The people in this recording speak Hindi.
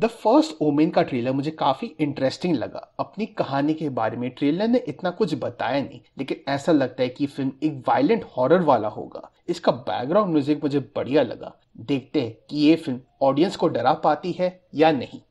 द फर्स्ट ओमेन का ट्रेलर मुझे काफी इंटरेस्टिंग लगा अपनी कहानी के बारे में ट्रेलर ने इतना कुछ बताया नहीं लेकिन ऐसा लगता है कि फिल्म एक वायलेंट हॉरर वाला होगा इसका बैकग्राउंड म्यूजिक मुझे बढ़िया लगा देखते हैं कि ये फिल्म ऑडियंस को डरा पाती है या नहीं